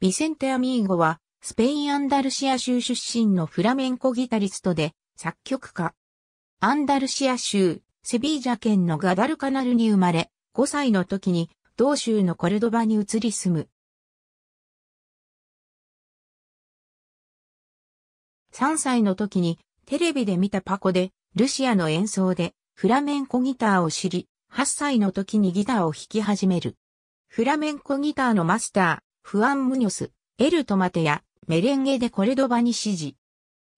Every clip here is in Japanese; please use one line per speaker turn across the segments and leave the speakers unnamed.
ビセンテ・アミーゴは、スペイン・アンダルシア州出身のフラメンコギタリストで、作曲家。アンダルシア州、セビージャ県のガダルカナルに生まれ、5歳の時に、同州のコルドバに移り住む。3歳の時に、テレビで見たパコで、ルシアの演奏で、フラメンコギターを知り、8歳の時にギターを弾き始める。フラメンコギターのマスター、フアン・ムニョス、エル・トマテやメレンゲ・でコルドバに支持。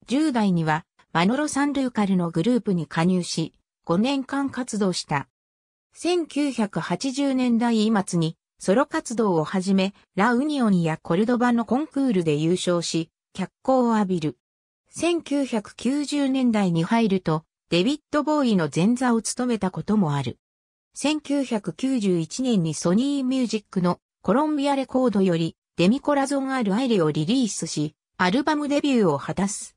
10代にはマノロ・サンルーカルのグループに加入し、5年間活動した。1980年代末にソロ活動を始め、ラ・ウニオンやコルドバのコンクールで優勝し、脚光を浴びる。1990年代に入ると、デビッド・ボーイの前座を務めたこともある。1991年にソニーミュージックのコロンビアレコードよりデミコラゾンアルアイレをリリースし、アルバムデビューを果たす。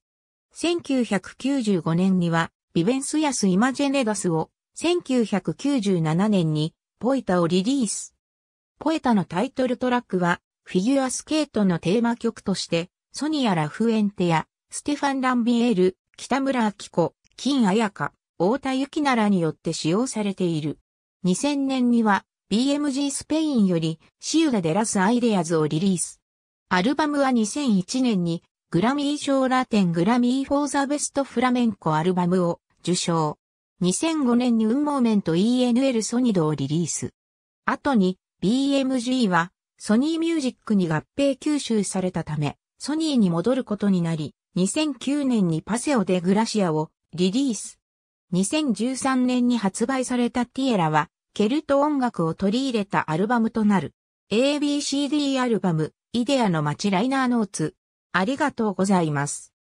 1995年には、ビベンスヤスイマジェネダスを、1997年に、ポエタをリリース。ポエタのタイトルトラックは、フィギュアスケートのテーマ曲として、ソニア・ラフエンテや、ステファン・ランビエール、北村明子、金彩香、太田幸奈らによって使用されている。2000年には、BMG スペインよりシウダデラスアイデアズをリリース。アルバムは2001年にグラミー賞ラテングラミーフォーザベストフラメンコアルバムを受賞。2005年にウンモーメント ENL ソニドをリリース。後に BMG はソニーミュージックに合併吸収されたため、ソニーに戻ることになり、2009年にパセオデ・グラシアをリリース。2013年に発売されたティエラはケルト音楽を取り入れたアルバムとなる。ABCD アルバム、イデアの街ライナーノーツ。ありがとうございます。